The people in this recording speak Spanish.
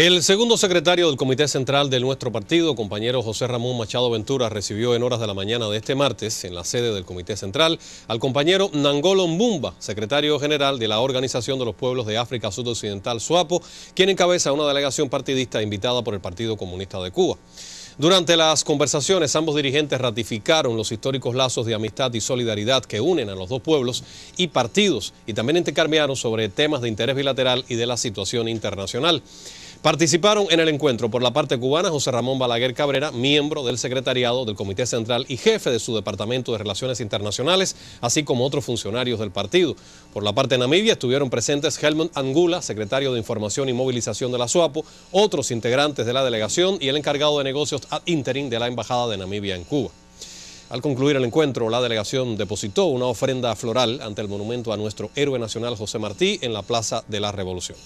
El segundo secretario del Comité Central de nuestro partido, compañero José Ramón Machado Ventura, recibió en horas de la mañana de este martes, en la sede del Comité Central, al compañero Nangolo Mbumba, secretario general de la Organización de los Pueblos de África Sudoccidental, SUAPO, quien encabeza una delegación partidista invitada por el Partido Comunista de Cuba. Durante las conversaciones, ambos dirigentes ratificaron los históricos lazos de amistad y solidaridad que unen a los dos pueblos y partidos, y también intercambiaron sobre temas de interés bilateral y de la situación internacional. Participaron en el encuentro por la parte cubana José Ramón Balaguer Cabrera, miembro del secretariado del Comité Central y jefe de su Departamento de Relaciones Internacionales, así como otros funcionarios del partido. Por la parte de Namibia estuvieron presentes Helmut Angula, secretario de Información y Movilización de la SUAPO, otros integrantes de la delegación y el encargado de negocios ad interim de la Embajada de Namibia en Cuba. Al concluir el encuentro, la delegación depositó una ofrenda floral ante el monumento a nuestro héroe nacional José Martí en la Plaza de la Revolución.